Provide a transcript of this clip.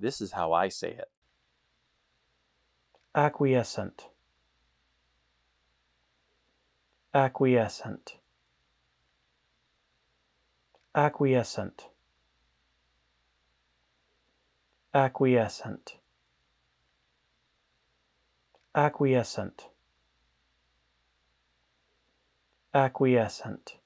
This is how I say it acquiescent, acquiescent, acquiescent, acquiescent, acquiescent, acquiescent.